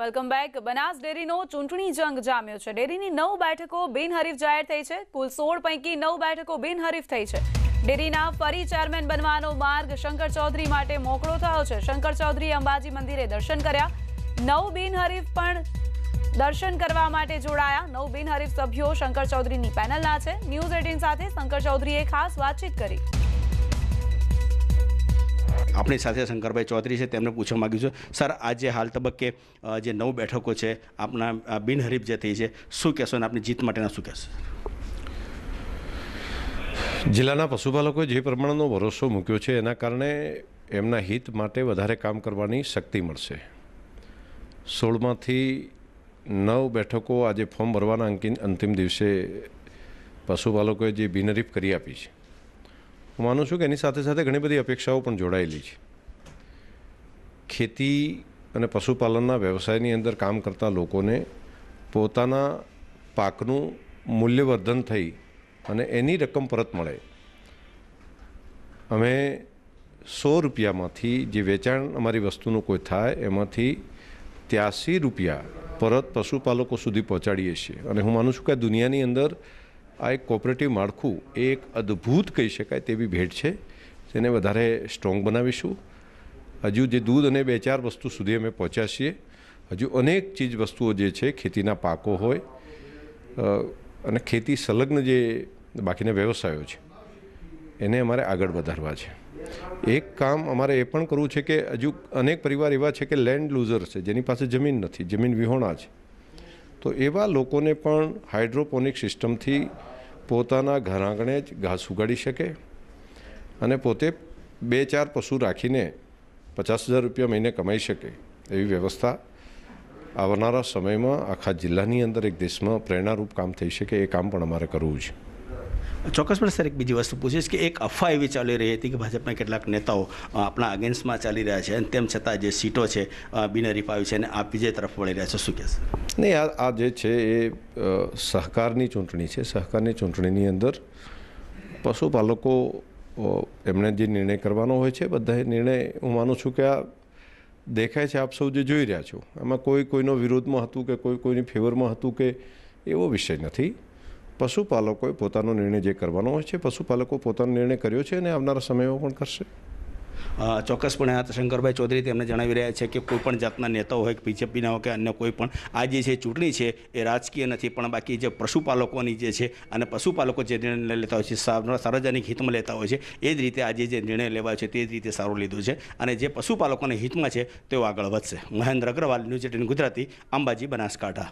welcome back Banas dairy નો ચુંટણી જંગ જામ્યો છે ડેરી ની નવ બેઠકો બેન હરીફ જાહેર થઈ છે કુલ 16 પૈકી નવ બેઠકો બેન હરીફ થઈ છે ડેરી ના ફરી ચેરમેન બનવાનો માર્ગ શંકર ચૌધરી માટે મોકળો થયો છે શંકર ચૌધરી અંબાજી મંદિરે દર્શન કર્યા નવ બેન હરીફ પણ દર્શન કરવા માટે જોડાયા નવ બેન હરીફ સભ્યો શંકર ચૌધરી ની પેનલ માં છે ન્યૂઝ 81 સાથે શંકર ચૌધરી એ ખાસ વાતચીત કરી આપણી સાથે શંકરભાઈ ચૌધરી છે તેમને પૂછવા માગ્યું છું સર આજે હાલ તબક્કે જે નવ બેઠકો છે આપણા બિનહરીફ જે થઈ છે શું કહેશો અને આપની જીત માટેના શું કહેશો જિલ્લાના પશુપાલકોએ જે પ્રમાણનો ભરોસો મૂક્યો છે એના કારણે એમના હિત માટે વધારે કામ કરવાની શક્તિ મળશે સોળમાંથી નવ બેઠકો આજે ફોર્મ ભરવાના અંતિમ દિવસે પશુપાલકોએ જે બિનહરીફ કરી આપી છે હું માનું છું કે એની સાથે સાથે ઘણી બધી અપેક્ષાઓ પણ જોડાયેલી છે ખેતી અને પશુપાલનના વ્યવસાયની અંદર કામ કરતા લોકોને પોતાના પાકનું મૂલ્યવર્ધન થઈ અને એની રકમ પરત મળે અમે સો રૂપિયામાંથી જે વેચાણ અમારી વસ્તુનું કોઈ થાય એમાંથી ત્યાસી રૂપિયા પરત પશુપાલકો સુધી પહોંચાડીએ છીએ અને હું માનું છું કે દુનિયાની અંદર આ એક કોઓપરેટિવ માળખું એ એક અદ્ભુત કહી શકાય તેવી ભેટ છે તેને વધારે સ્ટ્રોંગ બનાવીશું હજુ જે દૂધ અને બે ચાર વસ્તુ સુધી અમે પહોંચ્યા છીએ હજુ અનેક ચીજ વસ્તુઓ જે છે ખેતીના પાકો હોય અને ખેતી સંલગ્ન જે બાકીના વ્યવસાયો છે એને અમારે આગળ વધારવા છે એક કામ અમારે એ પણ કરવું છે કે હજુ અનેક પરિવાર એવા છે કે લેન્ડ લૂઝર છે જેની પાસે જમીન નથી જમીન વિહોણા છે તો એવા લોકોને પણ હાઇડ્રોપોનિક સિસ્ટમથી પોતાના ઘર આંગણે જ ઘાસ ઉગાડી શકે અને પોતે બે ચાર પશુ રાખીને પચાસ હજાર રૂપિયા મહિને કમાઈ શકે એવી વ્યવસ્થા આવનારા સમયમાં આખા જિલ્લાની અંદર એક દેશમાં પ્રેરણારૂપ કામ થઈ શકે એ કામ પણ અમારે કરવું છે ચોક્કસપણે સર એક બીજી વસ્તુ પૂછીશ કે એક અફવા એવી ચાલી રહી હતી કે ભાજપના કેટલાક નેતાઓ આપણા અગેન્સ્ટમાં ચાલી રહ્યા છે અને તેમ છતાં જે સીટો છે બિનહરીફ આવી છે અને આ વિજય તરફ વળી રહ્યા છે શું કહેશે નહીં આ આ જે છે એ સહકારની ચૂંટણી છે સહકારની ચૂંટણીની અંદર પશુપાલકો એમણે જે નિર્ણય કરવાનો હોય છે બધાએ નિર્ણય હું માનું છું કે આ દેખાય છે આપ સૌ જે જોઈ રહ્યા છો એમાં કોઈ કોઈનો વિરોધમાં હતું કે કોઈ કોઈની ફેવરમાં હતું કે એવો વિષય નથી પશુપાલકોએ પોતાનો નિર્ણય જે કરવાનો હોય છે પશુપાલકો પોતાનો નિર્ણય કર્યો છે અને આવનારા સમયમાં પણ કરશે ચોક્કસપણે આ શંકરભાઈ ચૌધરી તેમને જણાવી રહ્યા છે કે કોઈપણ જાતના નેતાઓ હોય કે બીજેપીના હોય કે અન્ય કોઈ પણ આ જે છે ચૂંટણી છે એ રાજકીય નથી પણ બાકી જે પશુપાલકોની જે છે અને પશુપાલકો જે નિર્ણય લેતા હોય છે સાર્વજનિક હિતમાં લેતા હોય છે એ જ રીતે આજે જે નિર્ણય લેવાયો છે તે જ રીતે સારો લીધો છે અને જે પશુપાલકોના હિતમાં છે તેઓ આગળ વધશે મહેન્દ્ર અગ્રવાલ ન્યૂઝ એટીન ગુજરાતી અંબાજી બનાસકાંઠા